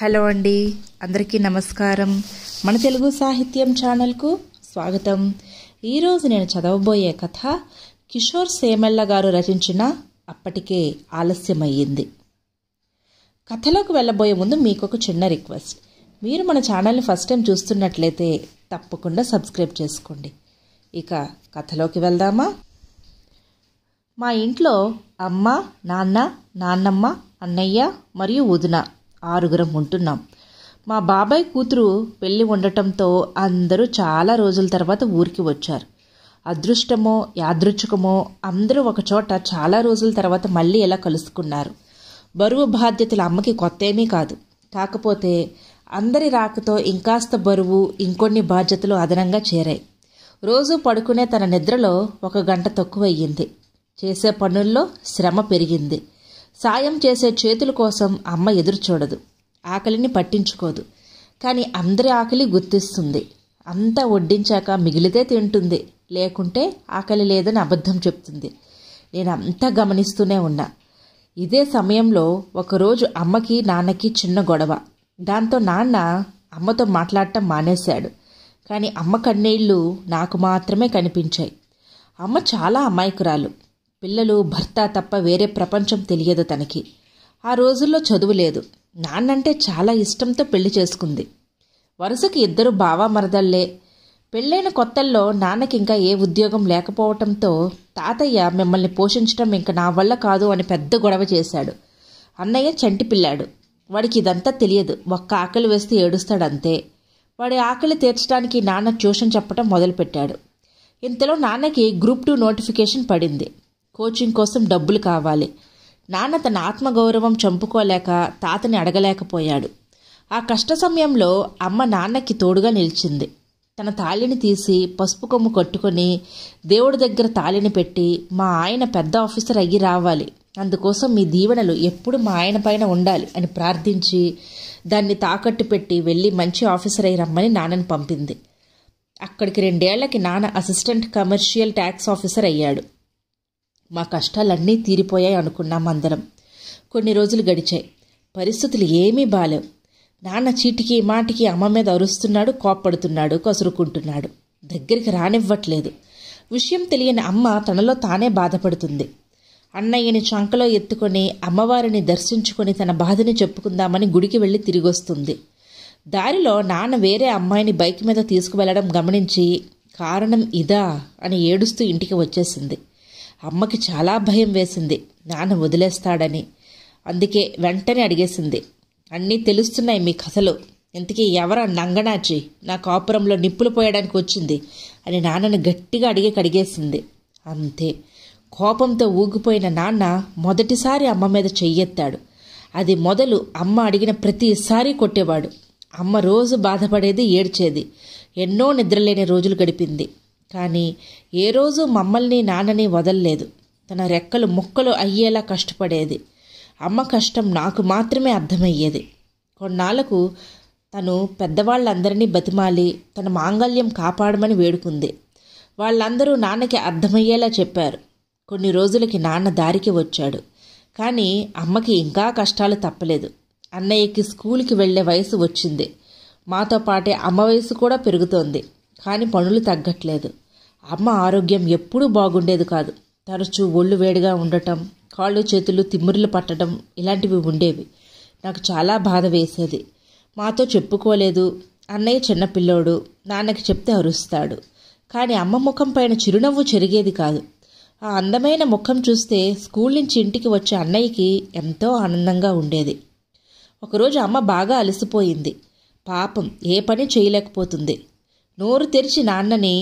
Hello అండి అందరికీ నమస్కారం మన తెలుగు సాహిత్యం ఛానల్కు స్వాగతం ఈరోజు నేను చదవబోయే కథ కిషోర్ సేమల్ల గారు రచించిన అప్పటికే ఆలస్యమయ్యింది కథలోకి వెళ్ళబోయే ముందు మీకు ఒక చిన్న రిక్వెస్ట్ మీరు మన ఛానల్ని ఫస్ట్ టైం చూస్తున్నట్లయితే తప్పకుండా సబ్స్క్రైబ్ చేసుకోండి ఇక కథలోకి వెళ్దామా మా ఇంట్లో అమ్మ నాన్న నాన్నమ్మ అన్నయ్య మరియు ఉదున ఆరుగురం ఉంటున్నాం మా బాబాయ్ కూతురు పెళ్ళి ఉండటంతో అందరూ చాలా రోజుల తర్వాత ఊరికి వచ్చారు అదృష్టమో యాదృచ్ఛికమో అందరూ ఒకచోట చాలా రోజుల తర్వాత మళ్ళీ ఎలా కలుసుకున్నారు బరువు బాధ్యతలు అమ్మకి కొత్త ఏమీ కాదు కాకపోతే అందరి రాకతో ఇంకాస్త బరువు ఇంకొన్ని బాధ్యతలు అదనంగా చేరాయి రోజు పడుకునే తన నిద్రలో ఒక గంట తక్కువయ్యింది చేసే పనుల్లో శ్రమ పెరిగింది సాయం చేసే చేతుల కోసం అమ్మ ఎదురుచూడదు ఆకలిని పట్టించుకోదు కానీ అందరి ఆకలి గుర్తిస్తుంది అంతా వడ్డించాక మిగిలితే తింటుంది లేకుంటే ఆకలి లేదని అబద్ధం చెప్తుంది నేను అంతా గమనిస్తూనే ఉన్నా ఇదే సమయంలో ఒకరోజు అమ్మకి నాన్నకి చిన్న గొడవ దాంతో నాన్న అమ్మతో మాట్లాడటం మానేశాడు కానీ అమ్మ కన్నీళ్ళు నాకు మాత్రమే కనిపించాయి అమ్మ చాలా అమాయకురాలు పిల్లలు భర్త తప్ప వేరే ప్రపంచం తెలియదు తనకి ఆ రోజుల్లో చదువు లేదు నాన్నంటే చాలా ఇష్టంతో పెళ్లి చేసుకుంది వరుసకి ఇద్దరు బావా మరదల్లే పెళ్ళైన కొత్తల్లో నాన్నకింకా ఏ ఉద్యోగం లేకపోవటంతో తాతయ్య మిమ్మల్ని పోషించడం ఇంకా నా వల్ల కాదు అని పెద్ద గొడవ చేశాడు అన్నయ్య చంటి పిల్లాడు వాడికి ఇదంతా తెలియదు ఒక్క ఆకలి వేస్తే ఏడుస్తాడంతే వాడి ఆకలి తీర్చడానికి నాన్న ట్యూషన్ చెప్పడం మొదలుపెట్టాడు ఇంతలో నాన్నకి గ్రూప్ టూ నోటిఫికేషన్ పడింది కోచింగ్ కోసం డబ్బులు కావాలి నాన్న తన ఆత్మగౌరవం చంపుకోలేక తాతని అడగలేకపోయాడు ఆ కష్ట సమయంలో అమ్మ నాన్నకి తోడుగా నిలిచింది తన తాళిని తీసి పసుపు కొమ్ము కట్టుకొని దేవుడి దగ్గర తాళిని పెట్టి మా ఆయన పెద్ద ఆఫీసర్ అయ్యి రావాలి అందుకోసం మీ దీవెనలు ఎప్పుడు మా ఆయన పైన ఉండాలి అని ప్రార్థించి దాన్ని తాకట్టు పెట్టి వెళ్ళి మంచి ఆఫీసర్ అయి రమ్మని నాన్నని పంపింది అక్కడికి రెండేళ్లకి నాన్న అసిస్టెంట్ కమర్షియల్ ట్యాక్స్ ఆఫీసర్ అయ్యాడు మా కష్టాలన్నీ తీరిపోయాయి అనుకున్నాం అందరం కొన్ని రోజులు గడిచాయి పరిస్థితులు ఏమీ బాలేవు నాన్న చీటికి మాటికి అమ్మ మీద అరుస్తున్నాడు కోప్పడుతున్నాడు కసురుకుంటున్నాడు దగ్గరికి రానివ్వట్లేదు విషయం తెలియని అమ్మ తనలో తానే బాధపడుతుంది అన్నయ్యని చంకలో ఎత్తుకొని అమ్మవారిని దర్శించుకొని తన బాధని చెప్పుకుందామని గుడికి వెళ్ళి తిరిగొస్తుంది దారిలో నాన్న వేరే అమ్మాయిని బైక్ మీద తీసుకువెళ్ళడం గమనించి కారణం ఇదా అని ఏడుస్తూ ఇంటికి వచ్చేసింది అమ్మకి చాలా భయం వేసింది నాన్న వదిలేస్తాడని అందుకే వెంటనే అడిగేసింది అన్నీ తెలుస్తున్నాయి మీ కథలు ఇంతకీ ఎవరా నంగనాచి నా కాపురంలో నిప్పులు పోయడానికి వచ్చింది అని నాన్నను గట్టిగా అడిగి కడిగేసింది అంతే కోపంతో ఊగిపోయిన నాన్న మొదటిసారి అమ్మ మీద చెయ్యెత్తాడు అది మొదలు అమ్మ అడిగిన ప్రతిసారి కొట్టేవాడు అమ్మ రోజు బాధపడేది ఏడ్చేది ఎన్నో నిద్రలేని రోజులు గడిపింది కానీ ఏ రోజు మమ్మల్ని నాన్నని వదల్లేదు తన రెక్కలు ముక్కలు అయ్యేలా కష్టపడేది అమ్మ కష్టం నాకు మాత్రమే అర్థమయ్యేది కొన్నాళ్లకు తను పెద్దవాళ్ళందరినీ బతిమాలి తన మాంగల్యం కాపాడమని వేడుకుంది వాళ్ళందరూ నాన్నకి అర్థమయ్యేలా చెప్పారు కొన్ని రోజులకి నాన్న దారికి వచ్చాడు కానీ అమ్మకి ఇంకా కష్టాలు తప్పలేదు అన్నయ్యకి స్కూల్కి వెళ్లే వయసు వచ్చింది మాతో పాటే అమ్మ వయసు కూడా పెరుగుతోంది కానీ పనులు తగ్గట్లేదు అమ్మ ఆరోగ్యం ఎప్పుడూ బాగుండేది కాదు తరచూ ఒళ్ళు వేడిగా ఉండటం కాళ్ళు చేతులు తిమ్మిర్లు పట్టడం ఇలాంటివి ఉండేవి నాకు చాలా బాధ వేసేది మాతో చెప్పుకోలేదు అన్నయ్య చిన్నపిల్లోడు నాన్నకి చెప్తే అరుస్తాడు కానీ అమ్మ ముఖం పైన చిరునవ్వు చెరిగేది కాదు ఆ అందమైన ముఖం చూస్తే స్కూల్ నుంచి ఇంటికి వచ్చే అన్నయ్యకి ఎంతో ఆనందంగా ఉండేది ఒకరోజు అమ్మ బాగా అలసిపోయింది పాపం ఏ పని చేయలేకపోతుంది నోరు తెరిచి నాన్నని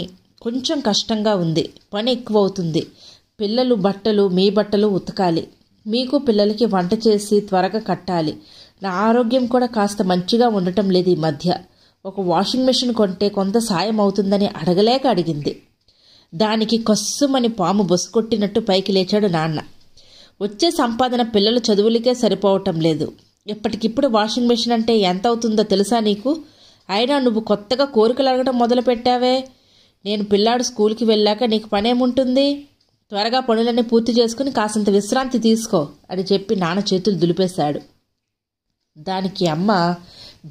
కొంచెం కష్టంగా ఉంది పని ఎక్కువ అవుతుంది పిల్లలు బట్టలు మీ బట్టలు ఉతకాలి మీకు పిల్లలకి వంట చేసి త్వరగా కట్టాలి నా ఆరోగ్యం కూడా కాస్త మంచిగా ఉండటం లేదు ఈ మధ్య ఒక వాషింగ్ మెషిన్ కొంటే కొంత సాయం అవుతుందని అడగలేక అడిగింది దానికి కస్సుమని పాము కొట్టినట్టు పైకి లేచాడు నాన్న వచ్చే సంపాదన పిల్లల చదువులకే సరిపోవటం లేదు ఎప్పటికిప్పుడు వాషింగ్ మెషిన్ అంటే ఎంత అవుతుందో తెలుసా నీకు అయినా నువ్వు కొత్తగా కోరికలు అడగడం మొదలుపెట్టావే నేను పిల్లాడు స్కూల్కి వెళ్ళాక నీకు పనేముంటుంది త్వరగా పనులన్నీ పూర్తి చేసుకుని కాసంత విశ్రాంతి తీసుకో అని చెప్పి నాన్న చేతులు దులిపేశాడు దానికి అమ్మ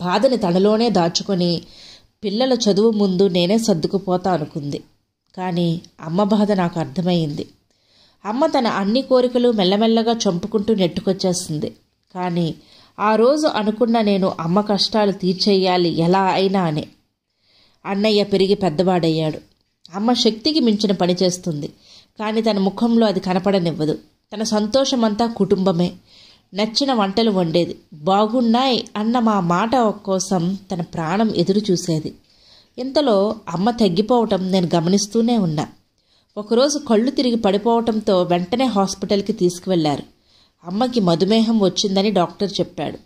బాధని తనలోనే దాచుకొని పిల్లల చదువు ముందు నేనే సర్దుకుపోతా అనుకుంది కానీ అమ్మ బాధ నాకు అర్థమైంది అమ్మ తన అన్ని కోరికలు మెల్లమెల్లగా చంపుకుంటూ నెట్టుకొచ్చేస్తుంది కానీ ఆ రోజు అనుకున్న నేను అమ్మ కష్టాలు తీర్చేయాలి ఎలా అయినా అని అన్నయ్య పెరిగి పెద్దవాడయ్యాడు అమ్మ శక్తికి మించిన పని చేస్తుంది కానీ తన ముఖంలో అది కనపడనివ్వదు తన సంతోషమంతా కుటుంబమే నచ్చిన వంటలు వండేది బాగున్నాయి అన్న మా మాట కోసం తన ప్రాణం ఎదురు చూసేది ఇంతలో అమ్మ తగ్గిపోవటం నేను గమనిస్తూనే ఉన్నా ఒకరోజు కళ్ళు తిరిగి పడిపోవటంతో వెంటనే హాస్పిటల్కి తీసుకువెళ్లారు అమ్మకి మధుమేహం వచ్చిందని డాక్టర్ చెప్పాడు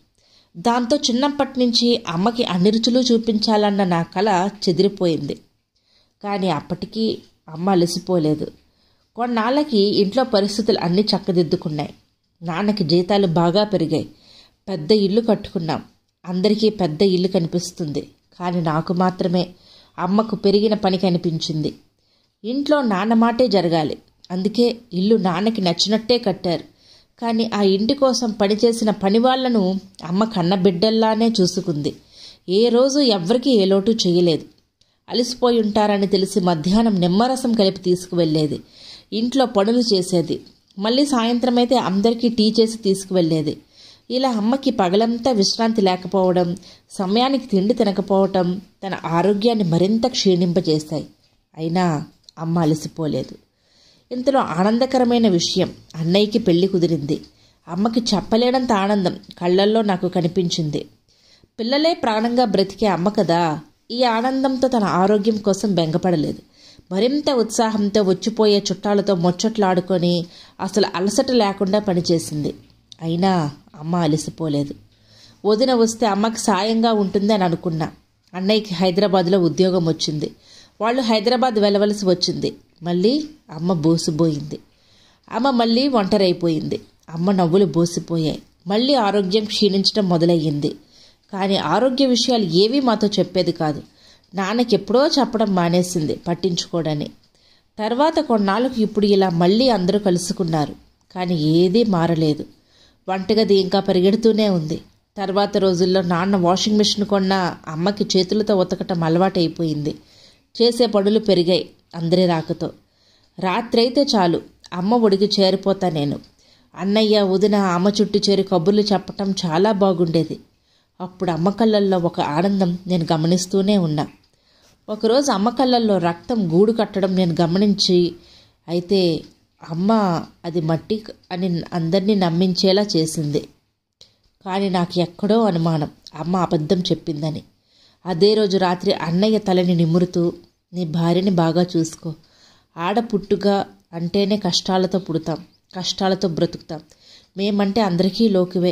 దాంతో చిన్నప్పటి నుంచి అమ్మకి అన్ని రుచులు చూపించాలన్న నా కళ చెదిరిపోయింది కానీ అప్పటికీ అమ్మ అలసిపోలేదు కొన్నాళ్ళకి ఇంట్లో పరిస్థితులు అన్నీ చక్కదిద్దుకున్నాయి నాన్నకి జీతాలు బాగా పెరిగాయి పెద్ద ఇల్లు కట్టుకున్నాం అందరికీ పెద్ద ఇల్లు కనిపిస్తుంది కానీ నాకు మాత్రమే అమ్మకు పెరిగిన పని కనిపించింది ఇంట్లో నాన్న మాటే జరగాలి అందుకే ఇల్లు నాన్నకి నచ్చినట్టే కట్టారు కానీ ఆ ఇంటి కోసం పనిచేసిన పని వాళ్లను అమ్మ కన్నబిడ్డల్లానే చూసుకుంది ఏ రోజు ఎవ్వరికీ ఏ లోటు చేయలేదు అలసిపోయి ఉంటారని తెలిసి మధ్యాహ్నం నిమ్మరసం కలిపి తీసుకువెళ్ళేది ఇంట్లో పనులు చేసేది మళ్ళీ సాయంత్రం అయితే అందరికీ టీ చేసి తీసుకువెళ్ళేది ఇలా అమ్మకి పగలంతా విశ్రాంతి లేకపోవడం సమయానికి తిండి తినకపోవటం తన ఆరోగ్యాన్ని మరింత క్షీణింపజేస్తాయి అయినా అమ్మ అలసిపోలేదు ఇంతలో ఆనందకరమైన విషయం అన్నయ్యకి పెళ్లి కుదిరింది అమ్మకి చెప్పలేనంత ఆనందం కళ్ళల్లో నాకు కనిపించింది పిల్లలే ప్రాణంగా బ్రతికే అమ్మ కదా ఈ ఆనందంతో తన ఆరోగ్యం కోసం బెంగపడలేదు మరింత ఉత్సాహంతో వచ్చిపోయే చుట్టాలతో ముచ్చట్లాడుకొని అసలు అలసట లేకుండా పనిచేసింది అయినా అమ్మ అలసిపోలేదు వదిన వస్తే అమ్మకి సాయంగా ఉంటుందని అనుకున్నా అన్నయ్యకి హైదరాబాద్లో ఉద్యోగం వచ్చింది వాళ్ళు హైదరాబాద్ వెళ్ళవలసి వచ్చింది మళ్ళీ అమ్మ బోసిపోయింది అమ్మ మళ్ళీ ఒంటరైపోయింది అమ్మ నవ్వులు బోసిపోయాయి మళ్ళీ ఆరోగ్యం క్షీణించడం మొదలయ్యింది కానీ ఆరోగ్య విషయాలు ఏవీ మాతో చెప్పేది కాదు నాన్నకి ఎప్పుడో చెప్పడం మానేసింది పట్టించుకోడని తర్వాత కొన్నాళ్ళకు ఇప్పుడు ఇలా మళ్ళీ అందరూ కలుసుకున్నారు కానీ ఏదీ మారలేదు వంటగది ఇంకా పరిగెడుతూనే ఉంది తర్వాత రోజుల్లో నాన్న వాషింగ్ మిషన్ కొన్న అమ్మకి చేతులతో ఉతకటం అలవాటైపోయింది చేసే పనులు పెరిగాయి అందరి రాకతో రాత్రైతే చాలు అమ్మ ఒడికి చేరిపోతా నేను అన్నయ్య వదిన అమ్మ చుట్టూ చేరి కబుర్లు చెప్పటం చాలా బాగుండేది అప్పుడు అమ్మ కళ్ళల్లో ఒక ఆనందం నేను గమనిస్తూనే ఉన్నా ఒకరోజు అమ్మ కళ్ళల్లో రక్తం గూడు కట్టడం నేను గమనించి అయితే అమ్మ అది మట్టి అని అందరినీ నమ్మించేలా చేసింది కానీ నాకు ఎక్కడో అనుమానం అమ్మ అబద్ధం చెప్పిందని అదే రోజు రాత్రి అన్నయ్య తలని నిమురుతూ నీ భార్యని బాగా చూసుకో ఆడ పుట్టుగా అంటేనే కష్టాలతో పుడతాం కష్టాలతో బ్రతుకుతాం మేమంటే అందరికీ లోకువే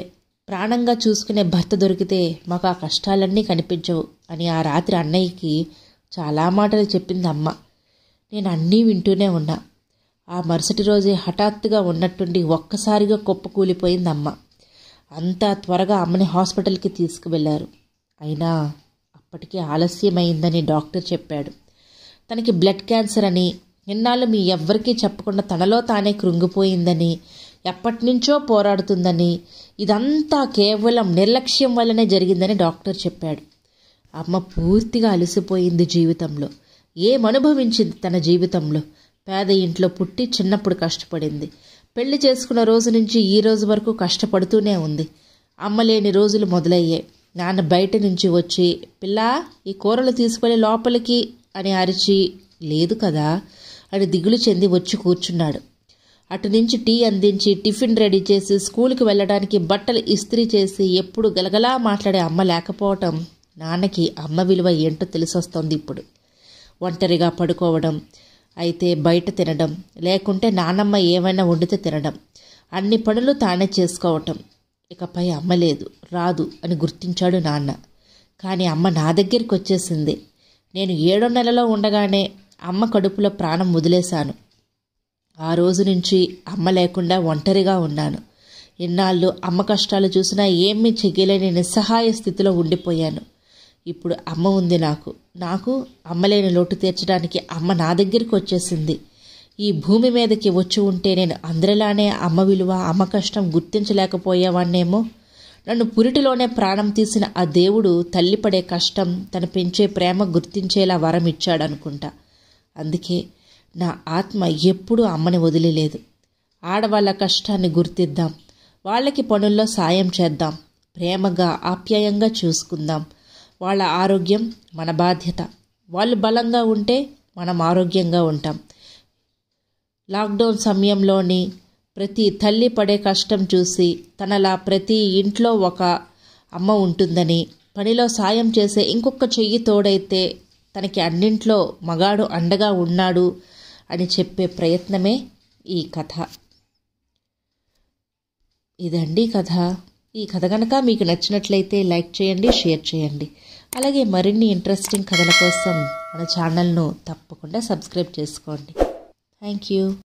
ప్రాణంగా చూసుకునే భర్త దొరికితే మాకు ఆ కష్టాలన్నీ కనిపించవు అని ఆ రాత్రి అన్నయ్యకి చాలా మాటలు చెప్పింది అమ్మ నేను అన్నీ వింటూనే ఉన్నా ఆ మరుసటి రోజే హఠాత్తుగా ఉన్నట్టుండి ఒక్కసారిగా కుప్పకూలిపోయింది అమ్మ అంతా త్వరగా అమ్మని హాస్పిటల్కి తీసుకువెళ్ళారు అయినా అప్పటికే ఆలస్యమైందని డాక్టర్ చెప్పాడు తనకి బ్లడ్ క్యాన్సర్ అని ఎన్నాళ్ళు మీ ఎవ్వరికీ చెప్పకుండా తనలో తానే కృంగిపోయిందని ఎప్పటినుంచో పోరాడుతుందని ఇదంతా కేవలం నిర్లక్ష్యం వల్లనే జరిగిందని డాక్టర్ చెప్పాడు అమ్మ పూర్తిగా అలసిపోయింది జీవితంలో ఏం అనుభవించింది తన జీవితంలో పేద ఇంట్లో పుట్టి చిన్నప్పుడు కష్టపడింది పెళ్లి చేసుకున్న రోజు నుంచి ఈ రోజు వరకు కష్టపడుతూనే ఉంది అమ్మలేని రోజులు మొదలయ్యాయి నాన్న బయట నుంచి వచ్చి పిల్లా ఈ కూరలు తీసుకొని లోపలికి అని అరిచి లేదు కదా అని దిగులు చెంది వచ్చి కూర్చున్నాడు అటు నుంచి టీ అందించి టిఫిన్ రెడీ చేసి స్కూల్కి వెళ్ళడానికి బట్టలు ఇస్త్రీ చేసి ఎప్పుడు గలగలా మాట్లాడే అమ్మ లేకపోవటం నాన్నకి అమ్మ విలువ ఏంటో తెలిసొస్తోంది ఇప్పుడు ఒంటరిగా పడుకోవడం అయితే బయట తినడం లేకుంటే నానమ్మ ఏమైనా వండితే తినడం అన్ని పనులు తానే చేసుకోవటం ఇకపై అమ్మ లేదు రాదు అని గుర్తించాడు నాన్న కానీ అమ్మ నా దగ్గరికి వచ్చేసింది నేను ఏడో నెలలో ఉండగానే అమ్మ కడుపులో ప్రాణం వదిలేశాను ఆ రోజు నుంచి అమ్మ లేకుండా ఒంటరిగా ఉన్నాను ఇన్నాళ్ళు అమ్మ కష్టాలు చూసినా ఏమీ చెయ్యలేని నిస్సహాయ స్థితిలో ఉండిపోయాను ఇప్పుడు అమ్మ ఉంది నాకు నాకు అమ్మలేని లోటు తీర్చడానికి అమ్మ నా దగ్గరికి వచ్చేసింది ఈ భూమి మీదకి వచ్చి ఉంటే నేను అందరిలానే అమ్మ విలువ అమ్మ కష్టం గుర్తించలేకపోయేవాణ్ణేమో నన్ను పురిటిలోనే ప్రాణం తీసిన ఆ దేవుడు తల్లిపడే కష్టం తను పెంచే ప్రేమ గుర్తించేలా వరం ఇచ్చాడనుకుంటా అందుకే నా ఆత్మ ఎప్పుడూ అమ్మని వదిలిలేదు ఆడవాళ్ళ కష్టాన్ని గుర్తిద్దాం వాళ్ళకి పనుల్లో సాయం చేద్దాం ప్రేమగా ఆప్యాయంగా చూసుకుందాం వాళ్ళ ఆరోగ్యం మన బాధ్యత వాళ్ళు బలంగా ఉంటే మనం ఆరోగ్యంగా ఉంటాం లాక్డౌన్ సమయంలోని ప్రతి తల్లి పడే కష్టం చూసి తనలా ప్రతి ఇంట్లో ఒక అమ్మ ఉంటుందని పనిలో సాయం చేసే ఇంకొక చెయ్యి తోడైతే తనకి అన్నింట్లో మగాడు అండగా ఉన్నాడు అని చెప్పే ప్రయత్నమే ఈ కథ ఇదండి కథ ఈ కథ కనుక మీకు నచ్చినట్లయితే లైక్ చేయండి షేర్ చేయండి అలాగే మరిన్ని ఇంట్రెస్టింగ్ కథల కోసం మన ఛానల్ను తప్పకుండా సబ్స్క్రైబ్ చేసుకోండి Thank you.